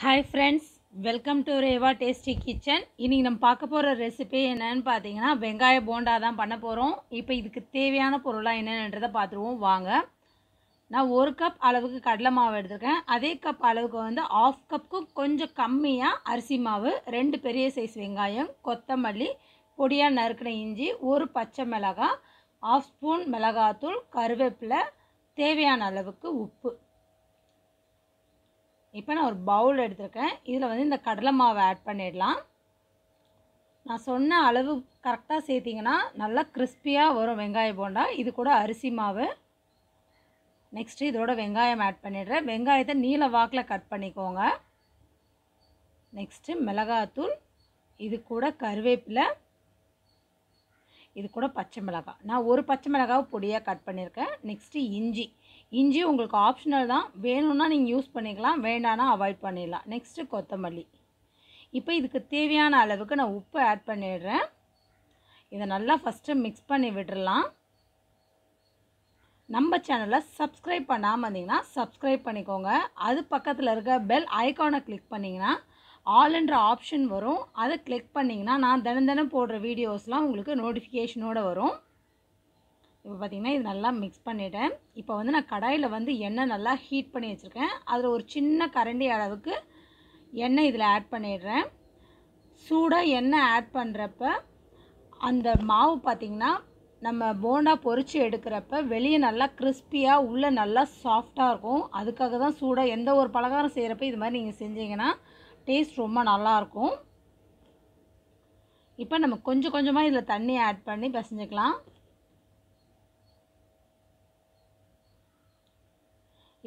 hi friends welcome to Reva tasty kitchen இன்றைக்கி நம்ம பார்க்க போகிற ரெசிபி என்னன்னு பார்த்தீங்கன்னா வெங்காய போண்டா தான் பண்ண போகிறோம் இப்போ இதுக்கு தேவையான பொருளாக என்னென்றதை பார்த்துருவோம் வாங்க நான் ஒரு கப் அளவுக்கு கடலை மாவு எடுத்திருக்கேன் அதே கப் அளவுக்கு வந்து ஆஃப் கப்புக்கும் கொஞ்சம் கம்மியாக அரிசி மாவு ரெண்டு பெரிய சைஸ் வெங்காயம் கொத்தமல்லி பொடியாக நறுக்கின இஞ்சி ஒரு பச்சை மிளகாய் ஆஃப் ஸ்பூன் மிளகாத்தூள் கருவேப்பிலை தேவையான அளவுக்கு உப்பு இப்போ நான் ஒரு பவுல் எடுத்திருக்கேன் இதில் வந்து இந்த கடலை மாவை ஆட் பண்ணிடலாம் நான் சொன்ன அளவு கரெக்டாக சேர்த்திங்கன்னா நல்லா கிறிஸ்பியாக வரும் வெங்காய போண்டா இது கூட அரிசி மாவு நெக்ஸ்ட்டு இதோட வெங்காயம் ஆட் பண்ணிடுறேன் வெங்காயத்தை நீல வாக்கில் கட் பண்ணிக்கோங்க நெக்ஸ்ட்டு மிளகாத்தூள் இது கூட கருவேப்பிலை இது கூட பச்சை மிளகாய் நான் ஒரு பச்சை மிளகாவை பொடியாக கட் பண்ணியிருக்கேன் நெக்ஸ்ட்டு இஞ்சி இஞ்சி உங்களுக்கு ஆப்ஷனல் தான் வேணும்னா நீங்கள் யூஸ் பண்ணிக்கலாம் வேண்டானா அவாய்ட் பண்ணிடலாம் நெக்ஸ்ட்டு கொத்தமல்லி இப்போ இதுக்கு தேவையான அளவுக்கு நான் உப்பு ஆட் பண்ணிடுறேன் இதை நல்லா ஃபஸ்ட்டு மிக்ஸ் பண்ணி விடலாம் நம்ம சேனலை சப்ஸ்கிரைப் பண்ணாமல் இருந்தீங்கன்னா சப்ஸ்கிரைப் பண்ணிக்கோங்க அது பக்கத்தில் இருக்க பெல் ஐக்கானை கிளிக் பண்ணிங்கன்னா ஆல்ன்ற ஆப்ஷன் வரும் அதை கிளிக் பண்ணிங்கன்னா நான் தினம் தினம் போடுற வீடியோஸ்லாம் உங்களுக்கு நோட்டிஃபிகேஷனோடு வரும் இப்போ பார்த்திங்கன்னா இது நல்லா மிக்ஸ் பண்ணிவிட்டேன் இப்போ வந்து நான் கடாயில் வந்து எண்ணெய் நல்லா ஹீட் பண்ணி வச்சுருக்கேன் அதில் ஒரு சின்ன கரண்டி அளவுக்கு எண்ணெய் இதில் ஆட் பண்ணிடுறேன் சூடாக எண்ணெய் ஆட் பண்ணுறப்ப அந்த மாவு பார்த்திங்கன்னா நம்ம போண்டா பொறிச்சு எடுக்கிறப்ப வெளியே நல்லா கிறிஸ்பியாக உள்ளே நல்லா சாஃப்டாக இருக்கும் அதுக்காக தான் சூடாக எந்த ஒரு பலகாரம் செய்கிறப்ப இது மாதிரி நீங்கள் செஞ்சீங்கன்னா டேஸ்ட் ரொம்ப நல்லாயிருக்கும் இப்போ நம்ம கொஞ்சம் கொஞ்சமாக இதில் தண்ணி ஆட் பண்ணி பிசைஞ்சிக்கலாம்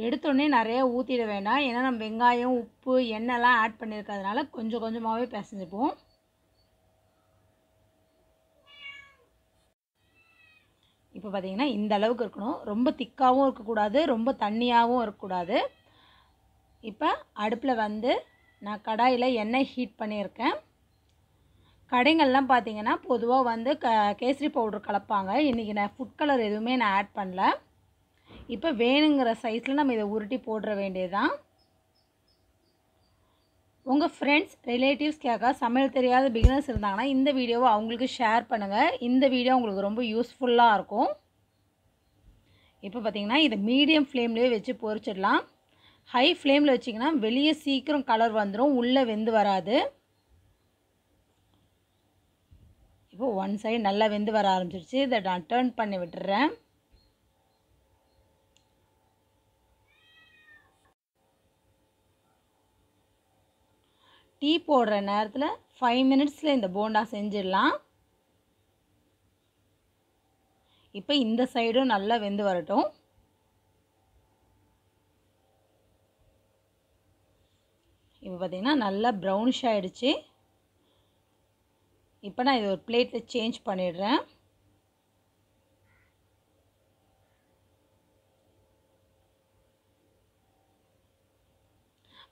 எடுத்தோடனே நிறைய ஊற்றிட வேண்டாம் ஏன்னா நம்ம வெங்காயம் உப்பு எண்ணெய்லாம் ஆட் பண்ணியிருக்கிறதுனால கொஞ்சம் கொஞ்சமாகவே பிசைஞ்சுப்போம் இப்போ பார்த்திங்கன்னா இந்த அளவுக்கு இருக்கணும் ரொம்ப திக்காகவும் இருக்கக்கூடாது ரொம்ப தண்ணியாகவும் இருக்கக்கூடாது இப்போ அடுப்பில் வந்து நான் கடாயில் எண்ணெய் ஹீட் பண்ணியிருக்கேன் கடைங்கள்லாம் பார்த்திங்கன்னா பொதுவாக வந்து க கேசரி பவுடர் கலப்பாங்க இன்றைக்கி நான் ஃபுட் கலர் எதுவுமே நான் ஆட் பண்ணல இப்போ வேணுங்கிற சைஸில் நம்ம இதை உருட்டி போடுற வேண்டியதுதான் உங்கள் ஃப்ரெண்ட்ஸ் ரிலேட்டிவ்ஸ்க்காக சமையல் தெரியாத பிகினர்ஸ் இருந்தாங்கன்னா இந்த வீடியோவை அவங்களுக்கு ஷேர் பண்ணுங்கள் இந்த வீடியோ உங்களுக்கு ரொம்ப யூஸ்ஃபுல்லாக இருக்கும் இப்போ பார்த்திங்கன்னா இதை மீடியம் ஃப்ளேம்லேயே வச்சு பொறிச்சிடலாம் ஹை ஃப்ளேமில் வச்சிங்கன்னா வெளியே சீக்கிரம் கலர் வந்துடும் உள்ளே வெந்து வராது இப்போது ஒன் சைடு நல்லா வெந்து வர ஆரம்பிச்சிருச்சு இதை நான் டேர்ன் பண்ணி விட்டுறேன் டீ போடுற நேரத்தில் ஃபைவ் மினிட்ஸில் இந்த போண்டா செஞ்சிடலாம் இப்போ இந்த சைடும் நல்லா வெந்து வரட்டும் இப்போ பார்த்திங்கன்னா நல்லா ப்ரௌனிஷ் ஆகிடுச்சு இப்போ நான் இது ஒரு பிளேட்டில் சேஞ்ச் பண்ணிடுறேன்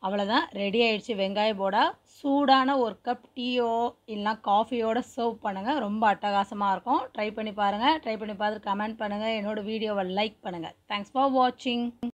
அவ்வளோதான் ரெடி ஆகிடுச்சு வெங்காய போடா சூடான ஒரு கப் டீயோ இல்லைனா காஃபியோட சர்வ் பண்ணுங்கள் ரொம்ப அட்டகாசமாக இருக்கும் ட்ரை பண்ணி பாருங்கள் ட்ரை பண்ணி பார்த்துட்டு கமெண்ட் பண்ணுங்கள் என்னோடய வீடியோவை லைக் பண்ணுங்கள் தேங்க்ஸ் ஃபார் வாட்சிங்